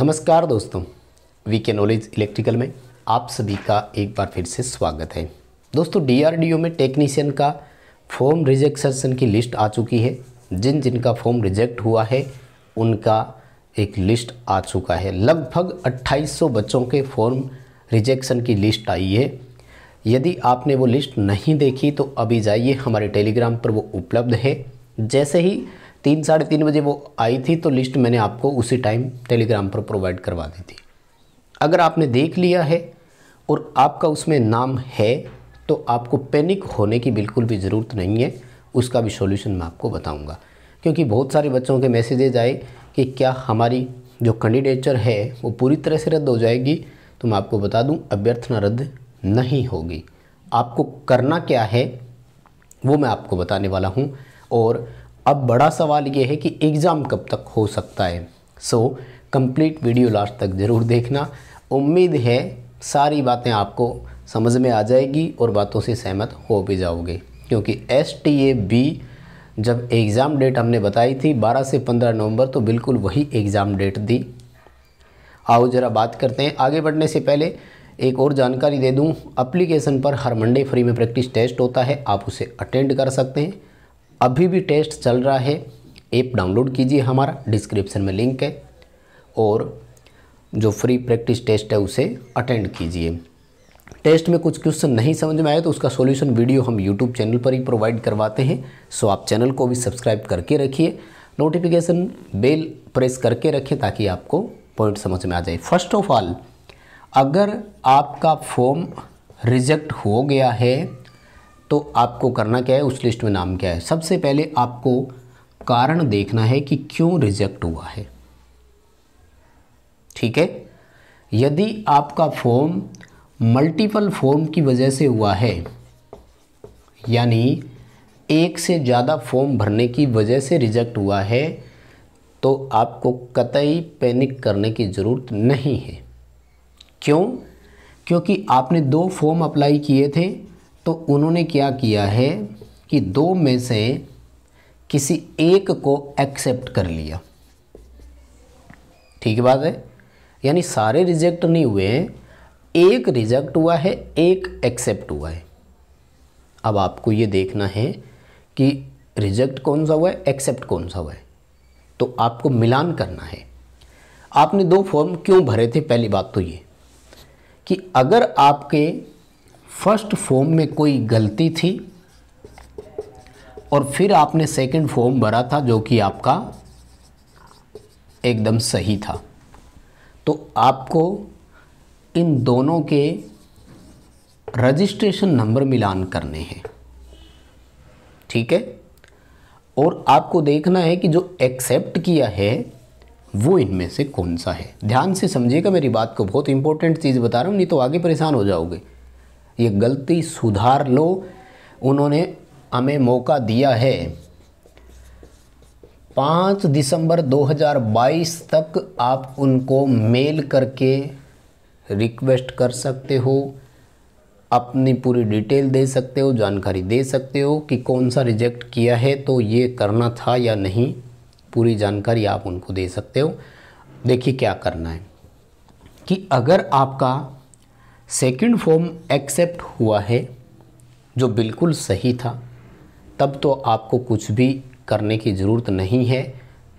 नमस्कार दोस्तों वी के नॉलेज इलेक्ट्रिकल में आप सभी का एक बार फिर से स्वागत है दोस्तों डीआरडीओ में टेक्नीशियन का फॉर्म रिजेक्शन की लिस्ट आ चुकी है जिन जिनका फॉर्म रिजेक्ट हुआ है उनका एक लिस्ट आ चुका है लगभग 2800 बच्चों के फॉर्म रिजेक्शन की लिस्ट आई है यदि आपने वो लिस्ट नहीं देखी तो अभी जाइए हमारे टेलीग्राम पर वो उपलब्ध है जैसे ही तीन साढ़े तीन बजे वो आई थी तो लिस्ट मैंने आपको उसी टाइम टेलीग्राम पर प्रोवाइड करवा दी थी अगर आपने देख लिया है और आपका उसमें नाम है तो आपको पैनिक होने की बिल्कुल भी ज़रूरत नहीं है उसका भी सॉल्यूशन मैं आपको बताऊंगा क्योंकि बहुत सारे बच्चों के मैसेजेज आए कि क्या हमारी जो कैंडिडेचर है वो पूरी तरह से रद्द हो जाएगी तो मैं आपको बता दूँ अभ्यर्थना रद्द नहीं होगी आपको करना क्या है वो मैं आपको बताने वाला हूँ और अब बड़ा सवाल ये है कि एग्ज़ाम कब तक हो सकता है सो कंप्लीट वीडियो लास्ट तक ज़रूर देखना उम्मीद है सारी बातें आपको समझ में आ जाएगी और बातों से सहमत हो भी जाओगे क्योंकि एस टी ए बी जब एग्ज़ाम डेट हमने बताई थी 12 से 15 नवंबर तो बिल्कुल वही एग्ज़ाम डेट दी आओ ज़रा बात करते हैं आगे बढ़ने से पहले एक और जानकारी दे दूं एप्लीकेशन पर हर मंडे फ्री में प्रैक्टिस टेस्ट होता है आप उसे अटेंड कर सकते हैं अभी भी टेस्ट चल रहा है ऐप डाउनलोड कीजिए हमारा डिस्क्रिप्शन में लिंक है और जो फ्री प्रैक्टिस टेस्ट है उसे अटेंड कीजिए टेस्ट में कुछ क्वेश्चन नहीं समझ में आए तो उसका सॉल्यूशन वीडियो हम यूट्यूब चैनल पर ही प्रोवाइड करवाते हैं सो आप चैनल को भी सब्सक्राइब करके रखिए नोटिफिकेशन बेल प्रेस करके रखें ताकि आपको पॉइंट समझ में आ जाए फर्स्ट ऑफ ऑल अगर आपका फॉर्म रिजेक्ट हो गया है तो आपको करना क्या है उस लिस्ट में नाम क्या है सबसे पहले आपको कारण देखना है कि क्यों रिजेक्ट हुआ है ठीक है यदि आपका फॉर्म मल्टीपल फॉर्म की वजह से हुआ है यानी एक से ज़्यादा फॉर्म भरने की वजह से रिजेक्ट हुआ है तो आपको कतई पैनिक करने की ज़रूरत नहीं है क्यों क्योंकि आपने दो फॉर्म अप्लाई किए थे तो उन्होंने क्या किया है कि दो में से किसी एक को एक्सेप्ट कर लिया ठीक बात है यानी सारे रिजेक्ट नहीं हुए हैं एक रिजेक्ट हुआ है एक एक्सेप्ट हुआ है अब आपको ये देखना है कि रिजेक्ट कौन सा हुआ है एक्सेप्ट कौन सा हुआ है तो आपको मिलान करना है आपने दो फॉर्म क्यों भरे थे पहली बात तो ये कि अगर आपके फर्स्ट फॉर्म में कोई गलती थी और फिर आपने सेकंड फॉर्म भरा था जो कि आपका एकदम सही था तो आपको इन दोनों के रजिस्ट्रेशन नंबर मिलान करने हैं ठीक है और आपको देखना है कि जो एक्सेप्ट किया है वो इनमें से कौन सा है ध्यान से समझिएगा मेरी बात को बहुत इंपॉर्टेंट चीज़ बता रहा हूँ नहीं तो आगे परेशान हो जाओगे ये गलती सुधार लो उन्होंने हमें मौका दिया है पाँच दिसंबर 2022 तक आप उनको मेल करके रिक्वेस्ट कर सकते हो अपनी पूरी डिटेल दे सकते हो जानकारी दे सकते हो कि कौन सा रिजेक्ट किया है तो ये करना था या नहीं पूरी जानकारी आप उनको दे सकते हो देखिए क्या करना है कि अगर आपका सेकंड फॉर्म एक्सेप्ट हुआ है जो बिल्कुल सही था तब तो आपको कुछ भी करने की ज़रूरत नहीं है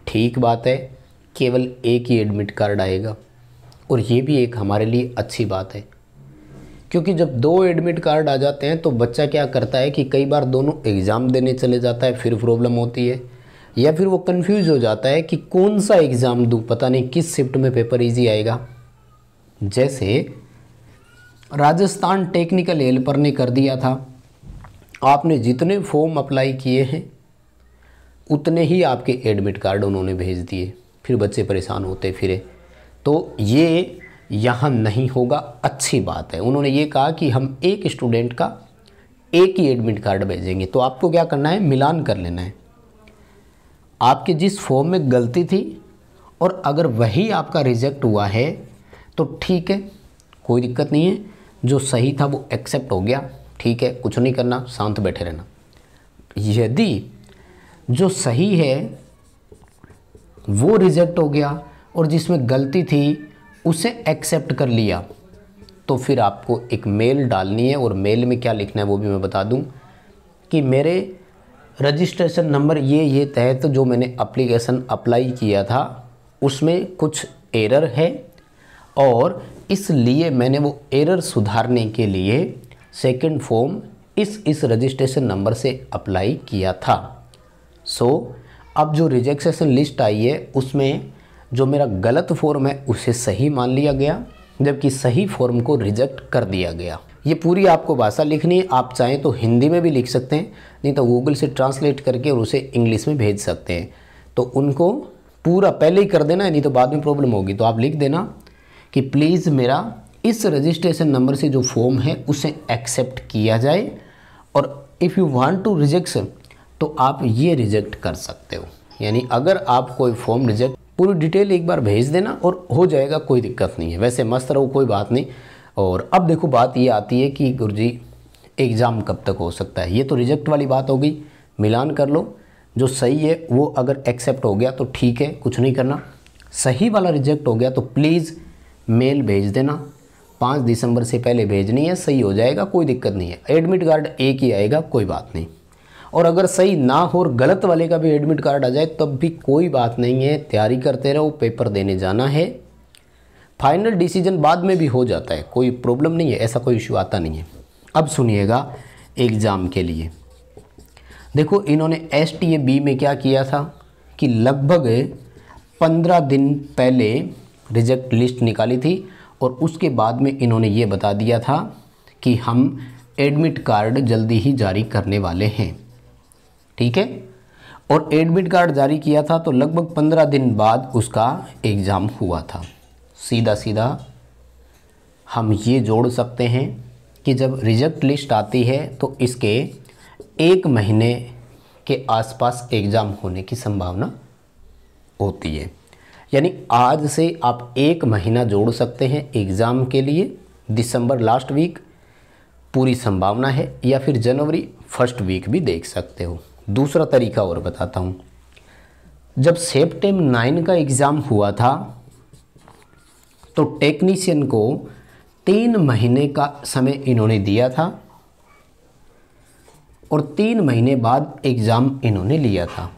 ठीक बात है केवल एक ही एडमिट कार्ड आएगा और ये भी एक हमारे लिए अच्छी बात है क्योंकि जब दो एडमिट कार्ड आ जाते हैं तो बच्चा क्या करता है कि कई बार दोनों एग्ज़ाम देने चले जाता है फिर प्रॉब्लम होती है या फिर वो कंफ्यूज हो जाता है कि कौन सा एग्ज़ाम दूँ पता नहीं किस शिफ्ट में पेपर इजी आएगा जैसे राजस्थान टेक्निकल हेल्पर ने कर दिया था आपने जितने फॉर्म अप्लाई किए हैं उतने ही आपके एडमिट कार्ड उन्होंने भेज दिए फिर बच्चे परेशान होते फिरे तो ये यहाँ नहीं होगा अच्छी बात है उन्होंने ये कहा कि हम एक स्टूडेंट का एक ही एडमिट कार्ड भेजेंगे तो आपको क्या करना है मिलान कर लेना है आपके जिस फॉर्म में गलती थी और अगर वही आपका रिजेक्ट हुआ है तो ठीक है कोई दिक्कत नहीं है जो सही था वो एक्सेप्ट हो गया ठीक है कुछ नहीं करना शांत बैठे रहना यदि जो सही है वो रिजेक्ट हो गया और जिसमें गलती थी उसे एक्सेप्ट कर लिया तो फिर आपको एक मेल डालनी है और मेल में क्या लिखना है वो भी मैं बता दूं कि मेरे रजिस्ट्रेशन नंबर ये ये तहत तो जो मैंने अप्लीकेशन अप्लाई किया था उसमें कुछ एरर है और इसलिए मैंने वो एरर सुधारने के लिए सेकंड फॉर्म इस इस रजिस्ट्रेशन नंबर से अप्लाई किया था सो so, अब जो रिजेक्शन लिस्ट आई है उसमें जो मेरा गलत फॉर्म है उसे सही मान लिया गया जबकि सही फॉर्म को रिजेक्ट कर दिया गया ये पूरी आपको भाषा लिखनी है आप चाहें तो हिंदी में भी लिख सकते हैं नहीं तो गूगल से ट्रांसलेट करके और उसे इंग्लिश में भेज सकते हैं तो उनको पूरा पहले ही कर देना नहीं तो बाद में प्रॉब्लम होगी तो आप लिख देना कि प्लीज़ मेरा इस रजिस्ट्रेशन नंबर से जो फॉर्म है उसे एक्सेप्ट किया जाए और if you want to reject तो आप ये रिजेक्ट कर सकते हो यानी अगर आप कोई फॉर्म रिजेक्ट पूरी डिटेल एक बार भेज देना और हो जाएगा कोई दिक्कत नहीं है वैसे मस्त रहो कोई बात नहीं और अब देखो बात ये आती है कि गुरु जी एग्ज़ाम कब तक हो सकता है ये तो रिजेक्ट वाली बात हो गई मिलान कर लो जो सही है वो अगर एक्सेप्ट हो गया तो ठीक है कुछ नहीं करना सही वाला रिजेक्ट हो गया तो प्लीज़ मेल भेज देना पाँच दिसंबर से पहले भेजनी है सही हो जाएगा कोई दिक्कत नहीं है एडमिट कार्ड एक ही आएगा कोई बात नहीं और अगर सही ना हो और गलत वाले का भी एडमिट कार्ड आ जाए तब भी कोई बात नहीं है तैयारी करते रहो पेपर देने जाना है फाइनल डिसीजन बाद में भी हो जाता है कोई प्रॉब्लम नहीं है ऐसा कोई इश्यू आता नहीं है अब सुनिएगा एग्ज़ाम के लिए देखो इन्होंने एस टी ए बी में क्या किया था कि लगभग पंद्रह दिन पहले रिजेक्ट लिस्ट निकाली थी और उसके बाद में इन्होंने ये बता दिया था कि हम एडमिट कार्ड जल्दी ही जारी करने वाले हैं ठीक है और एडमिट कार्ड जारी किया था तो लगभग पंद्रह दिन बाद उसका एग्ज़ाम हुआ था सीधा सीधा हम ये जोड़ सकते हैं कि जब रिजेक्ट लिस्ट आती है तो इसके एक महीने के आसपास एग्ज़ाम होने की संभावना होती है यानी आज से आप एक महीना जोड़ सकते हैं एग्ज़ाम के लिए दिसंबर लास्ट वीक पूरी संभावना है या फिर जनवरी फर्स्ट वीक भी देख सकते हो दूसरा तरीका और बताता हूँ जब सेप्टेम नाइन का एग्ज़ाम हुआ था तो टेक्नीशियन को तीन महीने का समय इन्होंने दिया था और तीन महीने बाद एग्ज़ाम इन्होंने लिया था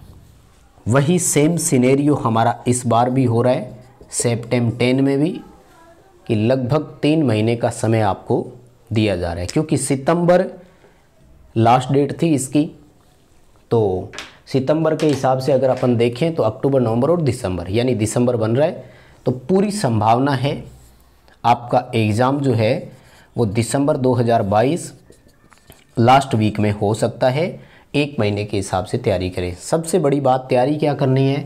वही सेम सिनेरियो हमारा इस बार भी हो रहा है सेप्टेम टेन में भी कि लगभग तीन महीने का समय आपको दिया जा रहा है क्योंकि सितंबर लास्ट डेट थी इसकी तो सितंबर के हिसाब से अगर अपन देखें तो अक्टूबर नवंबर और दिसंबर यानी दिसंबर बन रहा है तो पूरी संभावना है आपका एग्ज़ाम जो है वो दिसंबर 2022 लास्ट वीक में हो सकता है एक महीने के हिसाब से तैयारी करें सबसे बड़ी बात तैयारी क्या करनी है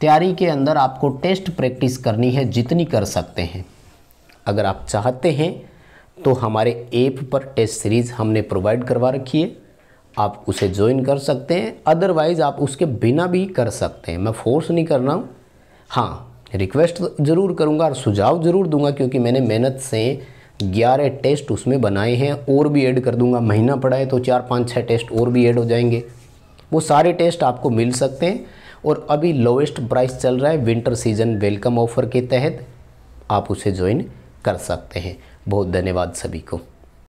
तैयारी के अंदर आपको टेस्ट प्रैक्टिस करनी है जितनी कर सकते हैं अगर आप चाहते हैं तो हमारे ऐप पर टेस्ट सीरीज़ हमने प्रोवाइड करवा रखी है आप उसे ज्वाइन कर सकते हैं अदरवाइज़ आप उसके बिना भी कर सकते हैं मैं फोर्स नहीं कर रहा हूँ हाँ रिक्वेस्ट ज़रूर करूँगा और सुझाव ज़रूर दूंगा क्योंकि मैंने मेहनत से ग्यारह टेस्ट उसमें बनाए हैं और भी ऐड कर दूंगा महीना पड़ा है तो चार पाँच छः टेस्ट और भी ऐड हो जाएंगे वो सारे टेस्ट आपको मिल सकते हैं और अभी लोवेस्ट प्राइस चल रहा है विंटर सीजन वेलकम ऑफ़र के तहत आप उसे ज्वाइन कर सकते हैं बहुत धन्यवाद सभी को